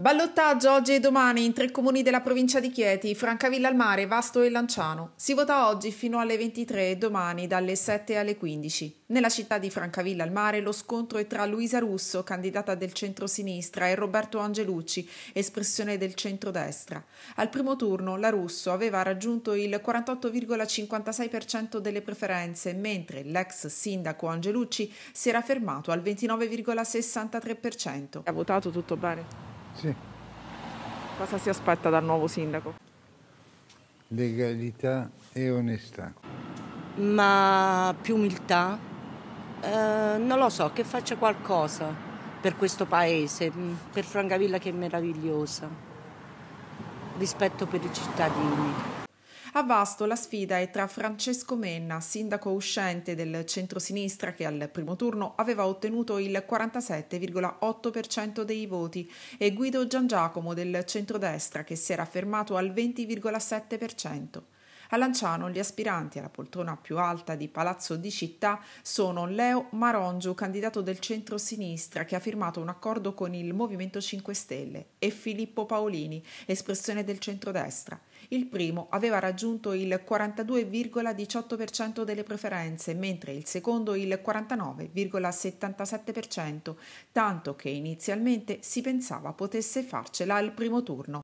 Ballottaggio oggi e domani in tre comuni della provincia di Chieti, Francavilla al Mare, Vasto e Lanciano. Si vota oggi fino alle 23 e domani dalle 7 alle 15. Nella città di Francavilla al Mare lo scontro è tra Luisa Russo, candidata del centro-sinistra, e Roberto Angelucci, espressione del centro-destra. Al primo turno la Russo aveva raggiunto il 48,56% delle preferenze, mentre l'ex sindaco Angelucci si era fermato al 29,63%. Ha votato tutto bene? Sì. Cosa si aspetta dal nuovo sindaco? Legalità e onestà. Ma più umiltà? Eh, non lo so, che faccia qualcosa per questo paese, mm, per Francavilla che è meravigliosa. Rispetto per i cittadini. A Vasto la sfida è tra Francesco Menna, sindaco uscente del centro-sinistra che al primo turno aveva ottenuto il 47,8% dei voti, e Guido Giangiacomo del centro-destra che si era fermato al 20,7%. A Lanciano gli aspiranti alla poltrona più alta di Palazzo di Città sono Leo Marongio, candidato del centro-sinistra che ha firmato un accordo con il Movimento 5 Stelle, e Filippo Paolini, espressione del centro-destra. Il primo aveva raggiunto il 42,18% delle preferenze, mentre il secondo il 49,77%, tanto che inizialmente si pensava potesse farcela al primo turno.